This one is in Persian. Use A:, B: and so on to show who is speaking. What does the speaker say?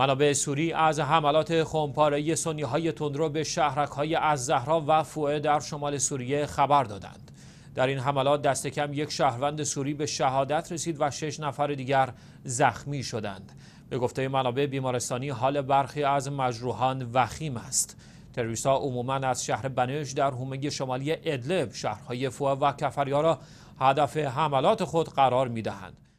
A: منابع سوری از حملات خمپارهی سنی های تندرو به شهرک های از زهرا و فوعه در شمال سوریه خبر دادند. در این حملات دست کم یک شهروند سوری به شهادت رسید و شش نفر دیگر زخمی شدند. به گفته منابع بیمارستانی حال برخی از مجروحان وخیم است. تروریست ها عموما از شهر بنش در حومه شمالی ادلب شهرهای فوه و کفریا را هدف حملات خود قرار می دهند.